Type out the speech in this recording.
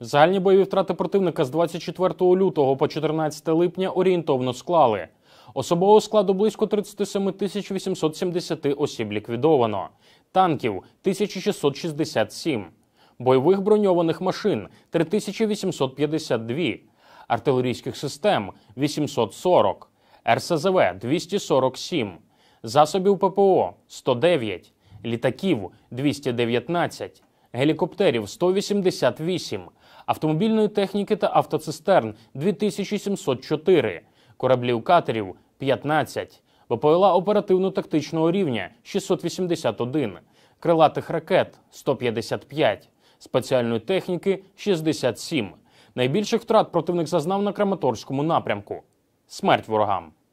Загальні бойові втрати противника з 24 лютого по 14 липня орієнтовно склали. Особового складу близько 37 870 осіб ліквідовано, танків 1667, бойових броньованих машин 3852, артилерійських систем 840, РСЗВ 247, засобів ППО 109, літаків 219, гелікоптерів 188, автомобільної техніки та автоцистерн 2704, кораблів катерів 15, БПЛА оперативно-тактичного рівня 681, крилатих ракет 155, спеціальної техніки 67. Найбільших втрат противник зазнав на Краматорському напрямку. Смерть ворогам.